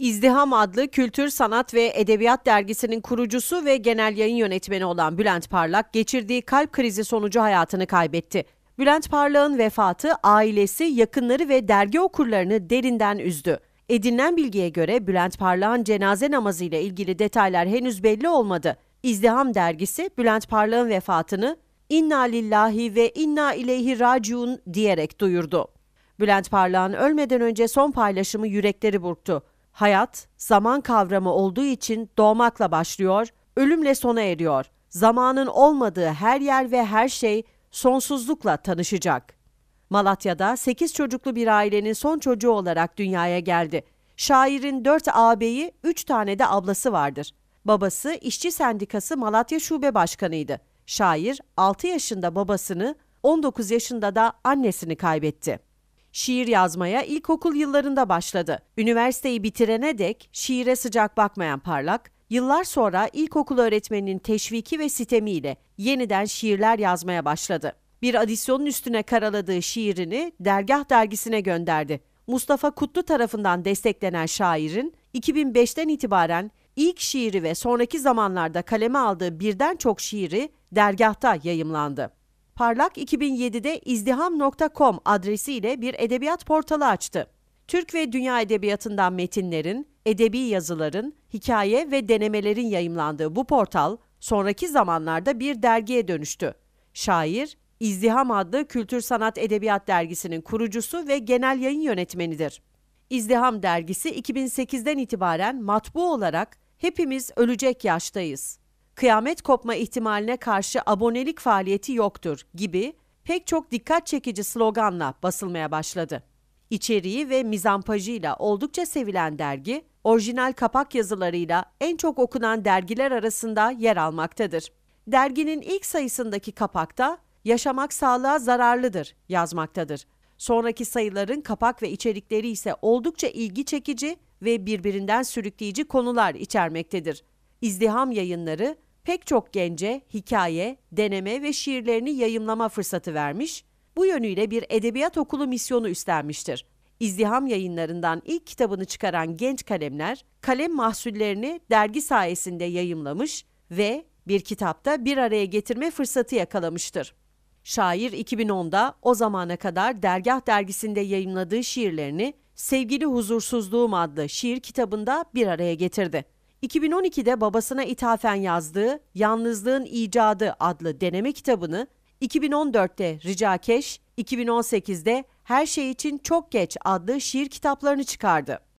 İzdiham adlı Kültür, Sanat ve Edebiyat Dergisi'nin kurucusu ve genel yayın yönetmeni olan Bülent Parlak geçirdiği kalp krizi sonucu hayatını kaybetti. Bülent Parlak'ın vefatı ailesi, yakınları ve dergi okurlarını derinden üzdü. Edinilen bilgiye göre Bülent Parlak'ın cenaze namazı ile ilgili detaylar henüz belli olmadı. İzdiham dergisi Bülent Parlak'ın vefatını "İnna lillahi ve inna ileyhi raciun" diyerek duyurdu. Bülent Parlak'ın ölmeden önce son paylaşımı yürekleri burktu. Hayat zaman kavramı olduğu için doğmakla başlıyor, ölümle sona eriyor. Zamanın olmadığı her yer ve her şey sonsuzlukla tanışacak. Malatya'da 8 çocuklu bir ailenin son çocuğu olarak dünyaya geldi. Şairin 4 ağabeyi, 3 tane de ablası vardır. Babası İşçi Sendikası Malatya Şube Başkanıydı. Şair 6 yaşında babasını, 19 yaşında da annesini kaybetti şiir yazmaya ilkokul yıllarında başladı. Üniversiteyi bitirene dek şiire sıcak bakmayan Parlak, yıllar sonra ilkokul öğretmeninin teşviki ve sitemiyle yeniden şiirler yazmaya başladı. Bir adisyonun üstüne karaladığı şiirini Dergah dergisine gönderdi. Mustafa Kutlu tarafından desteklenen şairin 2005'ten itibaren ilk şiiri ve sonraki zamanlarda kaleme aldığı birden çok şiiri dergahta yayımlandı. Parlak 2007'de izdiham.com adresiyle bir edebiyat portalı açtı. Türk ve dünya edebiyatından metinlerin, edebi yazıların, hikaye ve denemelerin yayımlandığı bu portal sonraki zamanlarda bir dergiye dönüştü. Şair, İzdiham adlı Kültür Sanat Edebiyat Dergisi'nin kurucusu ve genel yayın yönetmenidir. İzdiham dergisi 2008'den itibaren matbu olarak hepimiz ölecek yaştayız kıyamet kopma ihtimaline karşı abonelik faaliyeti yoktur gibi pek çok dikkat çekici sloganla basılmaya başladı. İçeriği ve mizampajıyla oldukça sevilen dergi, orijinal kapak yazılarıyla en çok okunan dergiler arasında yer almaktadır. Derginin ilk sayısındaki kapakta "Yaşamak sağlığa zararlıdır." yazmaktadır. Sonraki sayıların kapak ve içerikleri ise oldukça ilgi çekici ve birbirinden sürükleyici konular içermektedir. İzdiham Yayınları pek çok gence hikaye, deneme ve şiirlerini yayımlama fırsatı vermiş, bu yönüyle bir edebiyat okulu misyonu üstlenmiştir. İzdiham yayınlarından ilk kitabını çıkaran genç kalemler, kalem mahsullerini dergi sayesinde yayımlamış ve bir kitapta bir araya getirme fırsatı yakalamıştır. Şair 2010'da o zamana kadar Dergah dergisinde yayımladığı şiirlerini Sevgili Huzursuzluğum adlı şiir kitabında bir araya getirdi. 2012'de babasına ithafen yazdığı Yalnızlığın İcadı adlı deneme kitabını, 2014'te Ricakeş, 2018'de Her Şey İçin Çok Geç adlı şiir kitaplarını çıkardı.